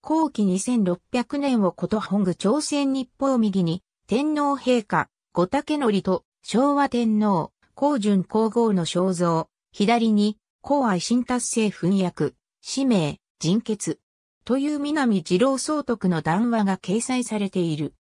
後期2600年をこと本具朝鮮日報右に、天皇陛下、五竹則と昭和天皇、皇順皇后の肖像、左に、皇愛新達成奮役、氏名、人血、という南二郎総督の談話が掲載されている。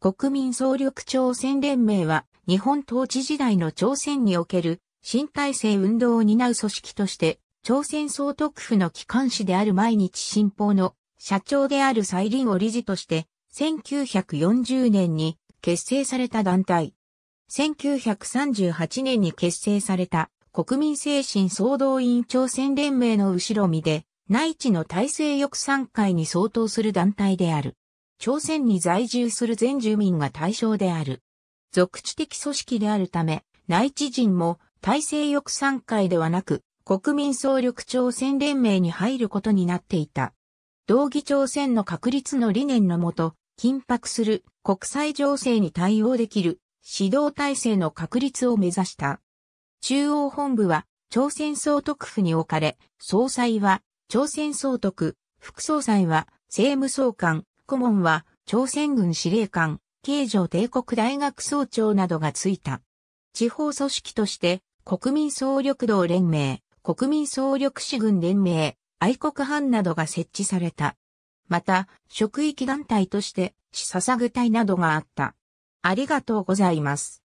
国民総力朝鮮連盟は、日本統治時代の朝鮮における新体制運動を担う組織として、朝鮮総督府の機関紙である毎日新報の社長である再臨を理事として、1940年に結成された団体。1938年に結成された国民精神総動員朝鮮連盟の後ろ身で、内地の体制翼散会に相当する団体である。朝鮮に在住する全住民が対象である。属地的組織であるため、内地人も体制翼散会ではなく、国民総力朝鮮連盟に入ることになっていた。同義朝鮮の確立の理念のもと、緊迫する国際情勢に対応できる指導体制の確立を目指した。中央本部は朝鮮総督府に置かれ、総裁は朝鮮総督、副総裁は政務総監、顧問は朝鮮軍司令官、慶城帝国大学総長などがついた。地方組織として国民総力道連盟、国民総力士軍連盟、愛国班などが設置された。また、職域団体として、死ささぐ隊などがあった。ありがとうございます。